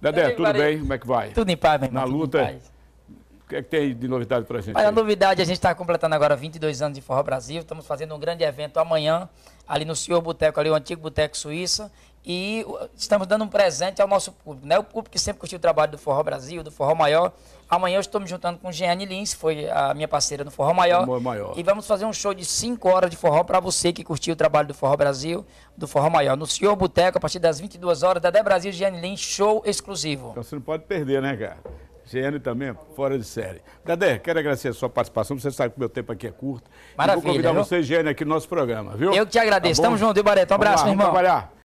Dedé, tudo bem? Como é que vai? Tudo em paz, meu irmão. Na luta. O que é que tem de novidade pra gente? Olha, a novidade, a gente está completando agora 22 anos de Forró Brasil. Estamos fazendo um grande evento amanhã, ali no Senhor Boteco, ali o antigo Boteco Suíça. E estamos dando um presente ao nosso público, né? O público que sempre curtiu o trabalho do Forró Brasil, do Forró Maior. Amanhã eu estou me juntando com Jeane Lins, foi a minha parceira no Forró Maior. Maior. E vamos fazer um show de 5 horas de forró para você que curtiu o trabalho do Forró Brasil, do Forró Maior. No Senhor Boteco, a partir das 22 horas, Dedé Brasil, Jeane Lins, show exclusivo. Então você não pode perder, né, cara? Gênio também, é fora de série. Dadé, quero agradecer a sua participação. Você sabe que o meu tempo aqui é curto. Maravilha. E vou convidar viu? você, Gênio, aqui no nosso programa, viu? Eu que te agradeço. Tá Tamo junto, Bareto. Um abraço, lá, meu irmão. Vamos trabalhar.